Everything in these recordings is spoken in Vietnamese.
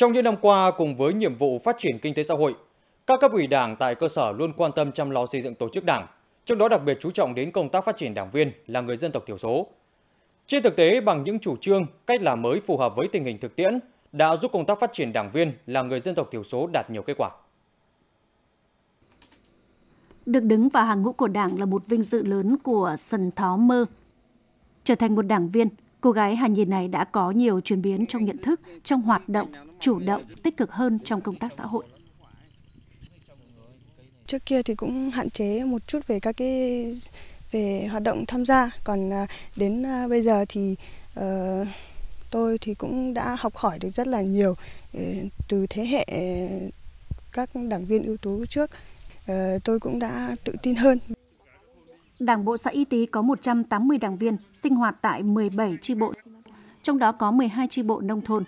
Trong những năm qua, cùng với nhiệm vụ phát triển kinh tế xã hội, các cấp ủy đảng tại cơ sở luôn quan tâm chăm lo xây dựng tổ chức đảng, trong đó đặc biệt chú trọng đến công tác phát triển đảng viên là người dân tộc thiểu số. Trên thực tế, bằng những chủ trương, cách làm mới phù hợp với tình hình thực tiễn, đã giúp công tác phát triển đảng viên là người dân tộc thiểu số đạt nhiều kết quả. Được đứng vào hàng ngũ của đảng là một vinh dự lớn của Sần Thó Mơ. Trở thành một đảng viên, Cô gái Hàn Nhìn này đã có nhiều chuyển biến trong nhận thức, trong hoạt động, chủ động, tích cực hơn trong công tác xã hội. Trước kia thì cũng hạn chế một chút về các cái về hoạt động tham gia, còn à, đến à, bây giờ thì uh, tôi thì cũng đã học hỏi được rất là nhiều ờ, từ thế hệ các đảng viên ưu tú trước. Uh, tôi cũng đã tự tin hơn. Đảng bộ xã Y Tý có 180 đảng viên sinh hoạt tại 17 chi bộ, trong đó có 12 chi bộ nông thôn.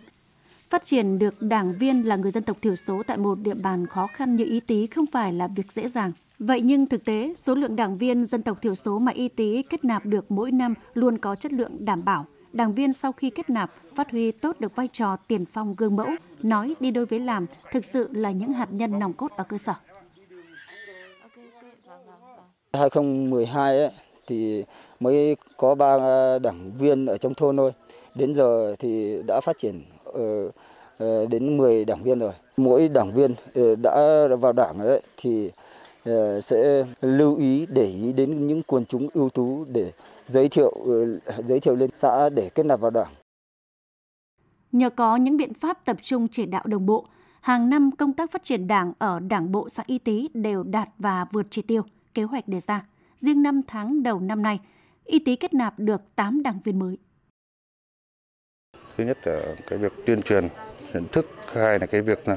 Phát triển được đảng viên là người dân tộc thiểu số tại một địa bàn khó khăn như Y Tý không phải là việc dễ dàng. Vậy nhưng thực tế, số lượng đảng viên dân tộc thiểu số mà Y Tý kết nạp được mỗi năm luôn có chất lượng đảm bảo. Đảng viên sau khi kết nạp phát huy tốt được vai trò tiền phong gương mẫu, nói đi đôi với làm, thực sự là những hạt nhân nòng cốt ở cơ sở. 2012 ấy, thì mới có ba đảng viên ở trong thôn thôi. Đến giờ thì đã phát triển ờ, ờ, đến 10 đảng viên rồi. Mỗi đảng viên ờ, đã vào đảng ấy, thì sẽ lưu ý để ý đến những quần chúng ưu tú để giới thiệu giới thiệu lên xã để kết nạp vào đảng. Nhờ có những biện pháp tập trung chỉ đạo đồng bộ, hàng năm công tác phát triển đảng ở đảng bộ xã Y Tý đều đạt và vượt chỉ tiêu kế hoạch đề ra. Riêng 5 tháng đầu năm nay, y tế kết nạp được 8 đảng viên mới. Thứ nhất là cái việc tuyên truyền nhận thức, hai là cái việc là,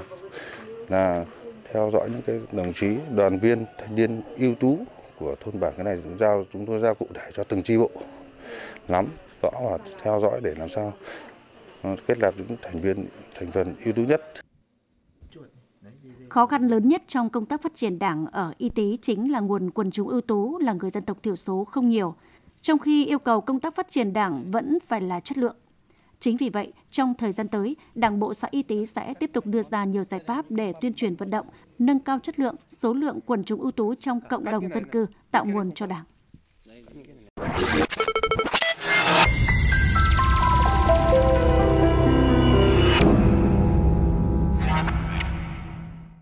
là theo dõi những cái đồng chí đoàn viên thanh niên ưu tú của thôn bản cái này chúng giao chúng tôi giao cụ thể cho từng chi bộ lắm rõ và theo dõi để làm sao ờ, kết nạp những thành viên thành phần ưu tú nhất Khó khăn lớn nhất trong công tác phát triển đảng ở Y tế chính là nguồn quần chúng ưu tú là người dân tộc thiểu số không nhiều, trong khi yêu cầu công tác phát triển đảng vẫn phải là chất lượng. Chính vì vậy, trong thời gian tới, Đảng bộ xã Y tế sẽ tiếp tục đưa ra nhiều giải pháp để tuyên truyền vận động, nâng cao chất lượng, số lượng quần chúng ưu tú trong cộng đồng dân cư, tạo nguồn cho Đảng.